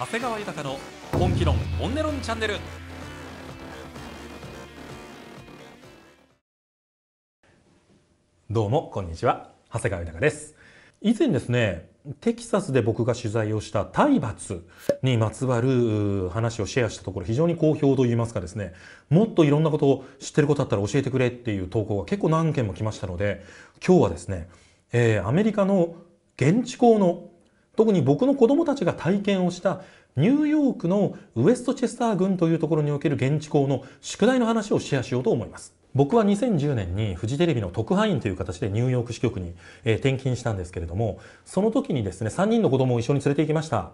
長谷川豊の本気論本音ンチャンネルどうもこんにちは長谷川豊です以前ですねテキサスで僕が取材をした体罰にまつわる話をシェアしたところ非常に好評といいますかですねもっといろんなことを知ってることあったら教えてくれっていう投稿が結構何件も来ましたので今日はですね、えー、アメリカの現地校の特に僕の子供たちが体験をしたニューヨークのウエストチェスター郡というところにおける現地校の宿題の話をシェアしようと思います。僕は2010年にフジテレビの特派員という形でニューヨーク支局に、転勤したんですけれども、その時にですね、3人の子供を一緒に連れて行きました。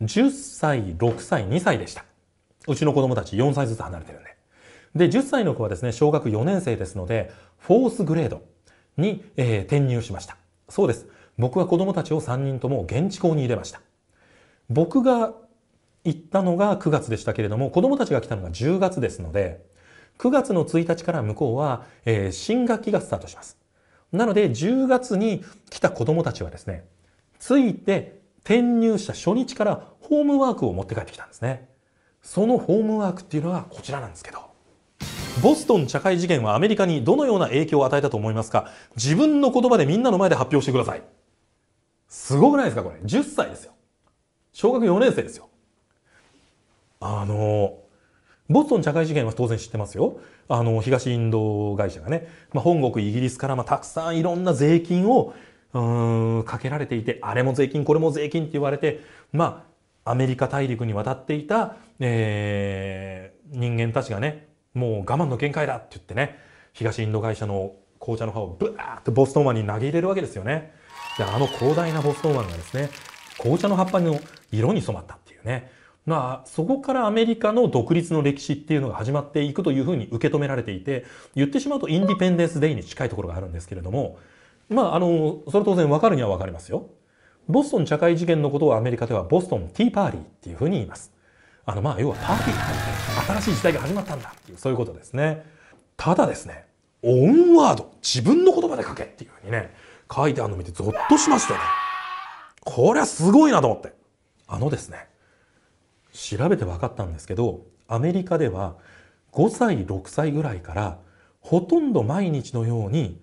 10歳、6歳、2歳でした。うちの子供たち4歳ずつ離れてるんで。で、10歳の子はですね、小学4年生ですので、フォースグレードに、えー、転入しました。そうです。僕は子供たちを3人とも現地校に入れました。僕が行ったのが9月でしたけれども、子供たちが来たのが10月ですので、9月の1日から向こうは、えー、新学期がスタートします。なので、10月に来た子供たちはですね、ついて転入した初日からホームワークを持って帰ってきたんですね。そのホームワークっていうのはこちらなんですけど、ボストン茶会事件はアメリカにどのような影響を与えたと思いますか自分の言葉でみんなの前で発表してください。すごくないですかこれ。10歳ですよ。小学4年生ですよ。あの、ボストン茶会事件は当然知ってますよ。あの、東インド会社がね、まあ、本国イギリスからまあたくさんいろんな税金を、うん、かけられていて、あれも税金、これも税金って言われて、まあ、アメリカ大陸に渡っていた、えー、人間たちがね、もう我慢の限界だって言ってね、東インド会社の紅茶の葉をブワーッとボストン湾に投げ入れるわけですよね。で、あの広大なボストン湾がですね、紅茶の葉っぱの色に染まったっていうね。まあ、そこからアメリカの独立の歴史っていうのが始まっていくというふうに受け止められていて、言ってしまうとインディペンデンス・デイに近いところがあるんですけれども、まあ、あの、それ当然わかるにはわかりますよ。ボストン茶会事件のことをアメリカではボストンティーパーリーっていうふうに言います。あの、まあ、要はパーティー新しい時代が始まったんだっていう、そういうことですね。ただですね、オンワード、自分の言葉で書けっていうふうにね、書いてあるの見てゾッとしましたよね。これはすごいなと思って。あのですね、調べて分かったんですけど、アメリカでは5歳、6歳ぐらいからほとんど毎日のように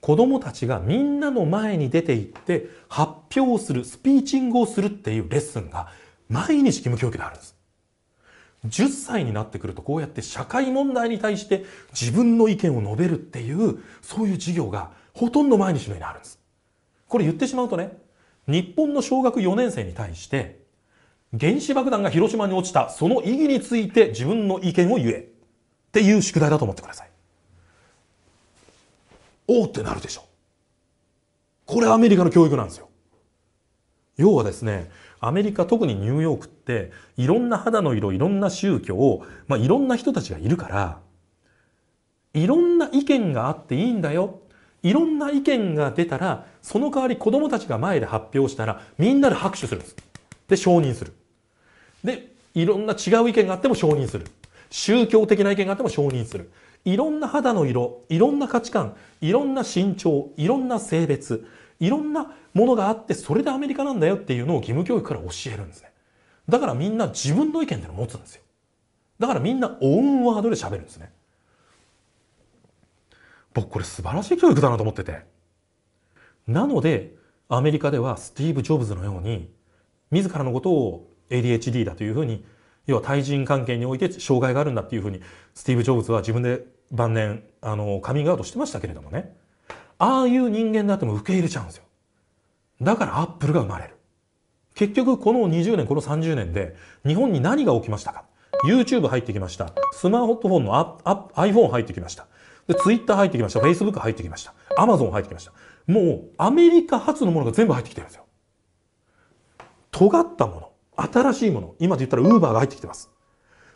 子供たちがみんなの前に出て行って発表する、スピーチングをするっていうレッスンが毎日義務教育であるんです。10歳になってくるとこうやって社会問題に対して自分の意見を述べるっていう、そういう授業がほとんど毎日のようにあるんです。これ言ってしまうとね、日本の小学4年生に対して、原子爆弾が広島に落ちたその意義について自分の意見を言えっていう宿題だと思ってください。おうってなるでしょ。これアメリカの教育なんですよ。要はですね、アメリカ特にニューヨークっていろんな肌の色、いろんな宗教を、まあ、いろんな人たちがいるから、いろんな意見があっていいんだよいろんな意見が出たら、その代わり子供たちが前で発表したら、みんなで拍手するんです。で、承認する。で、いろんな違う意見があっても承認する。宗教的な意見があっても承認する。いろんな肌の色、いろんな価値観、いろんな身長、いろんな性別、いろんなものがあって、それでアメリカなんだよっていうのを義務教育から教えるんですね。だからみんな自分の意見っていうのを持つんですよ。だからみんなオンワードで喋るんですね。僕これ素晴らしい教育だなと思ってて。なので、アメリカではスティーブ・ジョブズのように、自らのことを ADHD だというふうに、要は対人関係において障害があるんだっていうふうに、スティーブ・ジョブズは自分で晩年、あの、カミングアウトしてましたけれどもね。ああいう人間だっても受け入れちゃうんですよ。だからアップルが生まれる。結局この20年、この30年で日本に何が起きましたか ?YouTube 入ってきました。スマートフォンの iPhone 入ってきました。で、ツイッター入ってきました。Facebook 入ってきました。Amazon 入ってきました。もう、アメリカ発のものが全部入ってきてるんですよ。尖ったもの、新しいもの、今で言ったらウーバーが入ってきてます。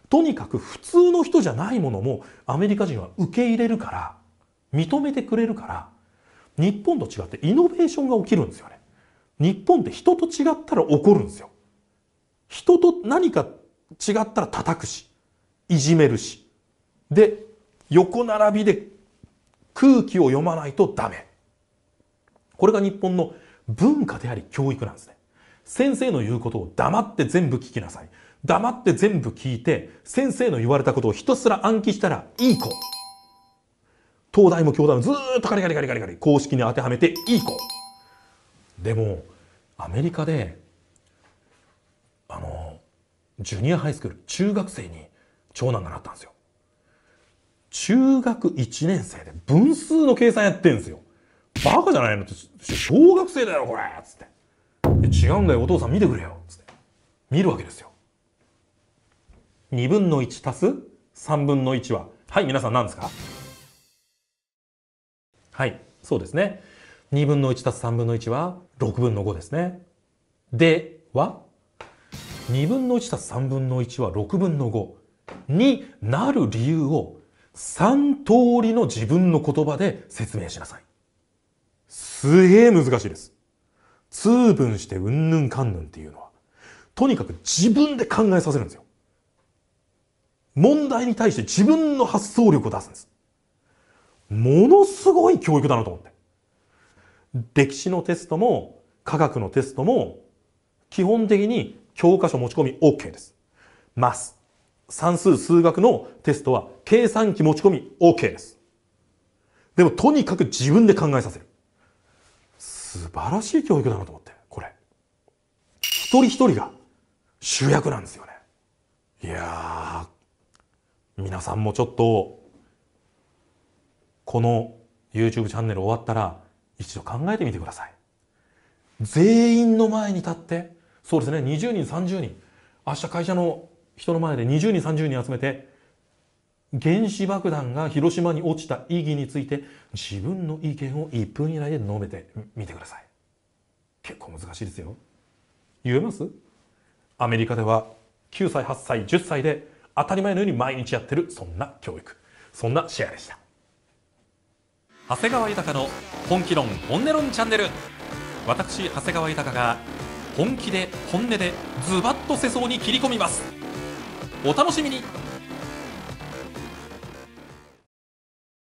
とにかく普通の人じゃないものもアメリカ人は受け入れるから、認めてくれるから、日本と違ってイノベーションが起きるんですよね。日本って人と違ったら怒るんですよ。人と何か違ったら叩くし、いじめるし。で、横並びで空気を読まないとダメ。これが日本の文化であり教育なんですね。先生の言うことを黙って全部聞きなさい。黙って全部聞いて、先生の言われたことをひたすら暗記したらいい子。東大も京大もずーっとカリカリカリカリカリ公式に当てはめていい子。でも、アメリカで、あの、ジュニアハイスクール、中学生に長男がなったんですよ。中学1年生で分数の計算やってんすよ。バカじゃないのって、小学生だよ、これつって。違うんだよ、お父さん見てくれよつって。見るわけですよ。2分の1足す3分の1は。はい、皆さん何ですかはい、そうですね。2分の1足す3分の1は6分の5ですね。では、2分の1足す3分の1は6分の5になる理由を3通りの自分の言葉で説明しなさい。すげえ難しいです。通分してうんぬんかんぬんっていうのは、とにかく自分で考えさせるんですよ。問題に対して自分の発想力を出すんです。ものすごい教育だなと思って。歴史のテストも科学のテストも基本的に教科書持ち込み OK です。ます。算数数学のテストは計算機持ち込み OK です。でもとにかく自分で考えさせる。素晴らしい教育だなと思って、これ。一人一人が主役なんですよね。いやー、皆さんもちょっと、この YouTube チャンネル終わったら一度考えてみてください。全員の前に立って、そうですね、20人、30人、明日会社の人の前で20人30人集めて原子爆弾が広島に落ちた意義について自分の意見を1分以内で述べてみてください結構難しいですよ言えますアメリカでは9歳8歳10歳で当たり前のように毎日やってるそんな教育そんなシェアでした長谷川豊の本気論本音論チャンネル私長谷川豊が本気で本音でズバッと世相に切り込みますお楽しみに